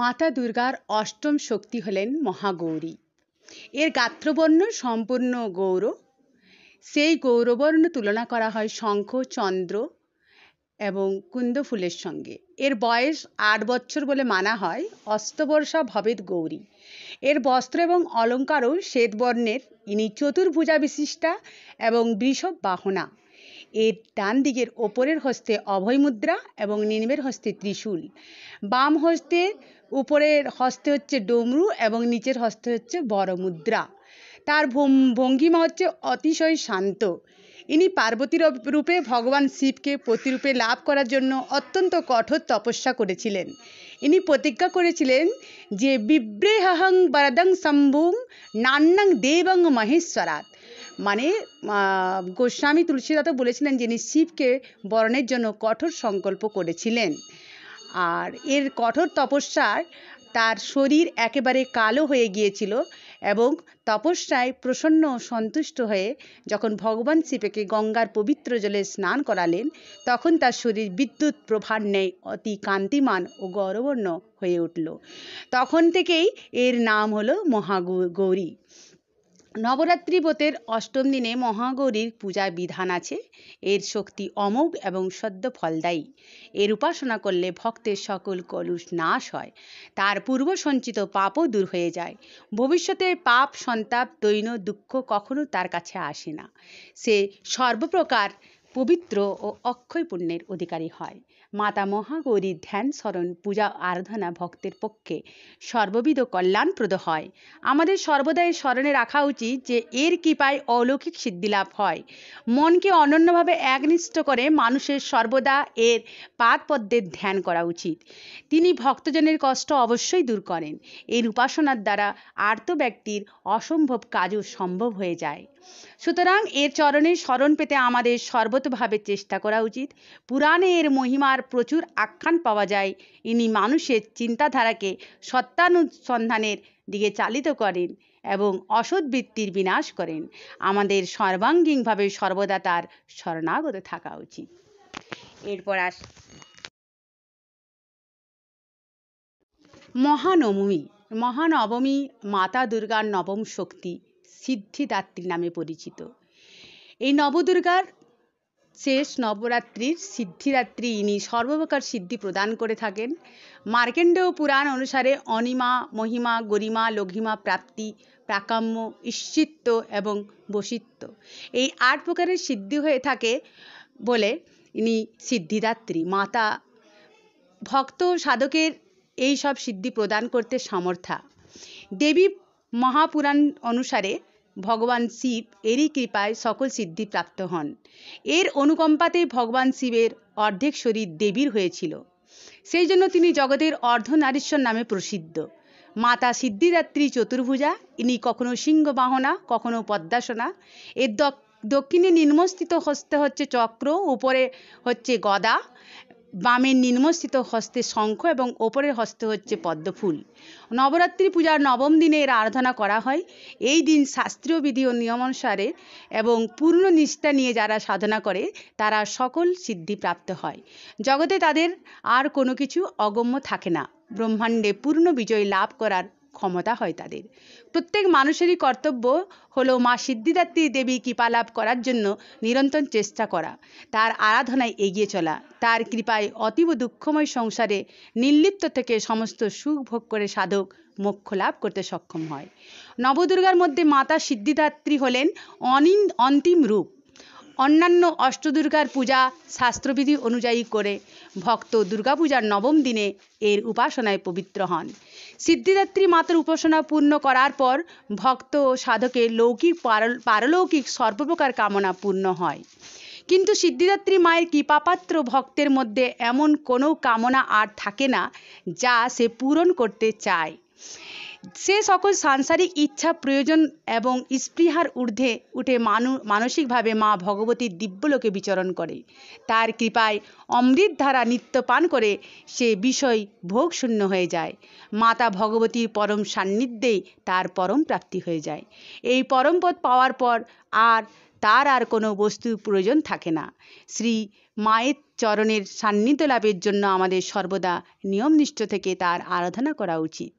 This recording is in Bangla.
মাতা দুর্গার অষ্টম শক্তি হলেন মহাগৌরী এর গাত্রবর্ণ সম্পূর্ণ গৌর সেই গৌরবর্ণ তুলনা করা হয় শঙ্খ চন্দ্র এবং কুন্দ ফুলের সঙ্গে এর বয়স আট বছর বলে মানা হয় অস্তবর্ষা ভবেদ গৌরী এর বস্ত্র এবং অলঙ্কারও শ্বেতবর্ণের ইনি চতুর্ভুজা বিশিষ্টা এবং বৃষভ বাহনা এর ডান দিকের ওপরের হস্তে অভয় মুদ্রা এবং নিম্নের হস্তে ত্রিশূল বাম হস্তে উপরের হস্তে হচ্ছে ডমরু এবং নিচের হস্তে হচ্ছে বড় মুদ্রা তার ভঙ্গিমা হচ্ছে অতিশয় শান্ত ইনি পার্বতীর রূপে ভগবান শিবকে প্রতিরূপে লাভ করার জন্য অত্যন্ত কঠোর তপস্যা করেছিলেন ইনি প্রতিজ্ঞা করেছিলেন যে বিব্রেহাহং বরদং শম্ভুং নান্নং দেবং মহেশ্বরাত মানে গোস্বামী তুলসীদাতা বলেছিলেন যিনি শিবকে বরণের জন্য কঠোর সংকল্প করেছিলেন আর এর কঠোর তপস্যায় তার শরীর একেবারে কালো হয়ে গিয়েছিল এবং তপস্যায় প্রসন্ন সন্তুষ্ট হয়ে যখন ভগবান শিবকে গঙ্গার পবিত্র জলে স্নান করালেন তখন তার শরীর বিদ্যুৎ প্রভার ন্যায় অতি কান্তিমান ও গৌরবর্ণ হয়ে উঠল তখন থেকেই এর নাম হলো মহাগৌরী নবরাত্রি ব্রতের অষ্টম দিনে মহাগৌরীর পূজা বিধান আছে এর শক্তি অমোঘ এবং সদ্য ফলদায়ী এর উপাসনা করলে ভক্তের সকল কলুষ নাশ হয় তার পূর্ব সঞ্চিত পাপও দূর হয়ে যায় ভবিষ্যতে পাপ সন্তাপ দৈন দুঃখ কখনো তার কাছে আসে না সে সর্বপ্রকার পবিত্র ও অক্ষয় পুণ্যের অধিকারী হয় মাতা মহাগৌরীর ধ্যান স্মরণ পূজা আরাধনা ভক্তের পক্ষে সর্ববিধ কল্যাণপ্রদ হয় আমাদের সর্বদাই স্মরণে রাখা উচিত যে এর কৃপায় অলৌকিক সিদ্ধিলাভ হয় মনকে অনন্যভাবে একনিষ্ঠ করে মানুষের সর্বদা এর পাদপদ্মের ধ্যান করা উচিত তিনি ভক্তজনের কষ্ট অবশ্যই দূর করেন এর উপাসনার দ্বারা আর্ত ব্যক্তির অসম্ভব কাজও সম্ভব হয়ে যায় সুতরাং এর চরণে স্মরণ পেতে আমাদের সর্বতভাবে চেষ্টা করা উচিত পুরাণে এর মহিমার তার প্রচুর আখ্যান পাওয়া যায় ইনি মানুষের চিন্তাধারাকে সত্যানুসন্ধানের দিকে চালিত করেন এবং অসৎ বৃত্তির বিনাশ করেন আমাদের সর্বাঙ্গীনভাবে সর্বদা তার শরণাগত থাকা উচিত এরপর আস মহানবমী মহানবমী মাতা দুর্গার নবম শক্তি সিদ্ধিদাত্রী নামে পরিচিত এই নবদুর্গার শেষ নবরাত্রির সিদ্ধিরাত্রি ইনি সর্বপ্রকার সিদ্ধি প্রদান করে থাকেন মার্কেন্ডেয় পুরাণ অনুসারে অনিমা মহিমা গরিমা লঘিমা প্রাপ্তি প্রাকাম্য ঈশ্চিত্ব এবং বসিত্ব এই আট প্রকারের সিদ্ধি হয়ে থাকে বলে ইনি সিদ্ধিদাত্রী মাতা ভক্ত সাধকের এই সব সিদ্ধি প্রদান করতে সমর্থা দেবী মহাপুরাণ অনুসারে ভগবান শিব এরই কৃপায় সকল সিদ্ধি প্রাপ্ত হন এর অনুকম্পাতে ভগবান শিবের অর্ধেক শরীর দেবীর হয়েছিল সেই জন্য তিনি জগতের অর্ধনারীশ্বর নামে প্রসিদ্ধ মাতা সিদ্ধিদাত্রী চতুর্ভুজা ইনি কখনো সিংহবাহনা কখনো পদ্মাসনা এর দক্ষিণে নিম্নস্থিত হস্তে হচ্ছে চক্র উপরে হচ্ছে গদা বামের নিম্নস্থিত হস্তে শঙ্খ এবং ওপরের হস্তে হচ্ছে পদ্মফুল নবরাত্রি পূজার নবম দিনে এর আরাধনা করা হয় এই দিন শাস্ত্রীয় বিধি ও নিয়মানুসারে এবং পূর্ণ নিষ্ঠা নিয়ে যারা সাধনা করে তারা সকল সিদ্ধি প্রাপ্ত হয় জগতে তাদের আর কোনো কিছু অগম্য থাকে না ব্রহ্মাণ্ডে পূর্ণ বিজয় লাভ করার ক্ষমতা হয় তাদের প্রত্যেক মানুষেরই কর্তব্য হলো মা সিদ্ধিদাত্রী দেবী কৃপা লাভ করার জন্য নিরন্তর চেষ্টা করা তার আরাধনায় এগিয়ে চলা তার কৃপায় অতীব দুঃখময় সংসারে নির্লিপ্ত থেকে সমস্ত সুখ ভোগ করে সাধক মোক্ষ লাভ করতে সক্ষম হয় নবদুর্গার মধ্যে মাতা সিদ্ধিদাত্রী হলেন অনিন অন্তিম রূপ অন্যান্য অষ্টদুর্গার পূজা শাস্ত্রবিধি অনুযায়ী করে ভক্ত দুর্গাপূজার নবম দিনে এর উপাসনায় পবিত্র হন সিদ্ধিদাত্রী মাতার উপাসনা পূর্ণ করার পর ভক্ত ও সাধকের লৌকিক পারলৌকিক সর্বপ্রকার কামনা পূর্ণ হয় কিন্তু সিদ্ধিদাত্রী মায়ের কৃপাপাত্র ভক্তের মধ্যে এমন কোনো কামনা আর থাকে না যা সে পূরণ করতে চায় সে সকল সাংসারিক ইচ্ছা প্রয়োজন এবং স্পৃহার ঊর্ধ্বে উঠে মানু মানসিকভাবে মা ভগবতীর দিব্যলোকে বিচরণ করে তার কৃপায় অমৃত ধারা নিত্য পান করে সে বিষয় ভোগশূন্য হয়ে যায় মাতা ভগবতীর পরম সান্নিধ্যেই তার পরম প্রাপ্তি হয়ে যায় এই পরমপদ পাওয়ার পর আর তার আর কোনো বস্তুর প্রয়োজন থাকে না শ্রী মায়ের চরণের সান্নিধ্য লাভের জন্য আমাদের সর্বদা নিয়মনিষ্ঠ থেকে তার আরাধনা করা উচিত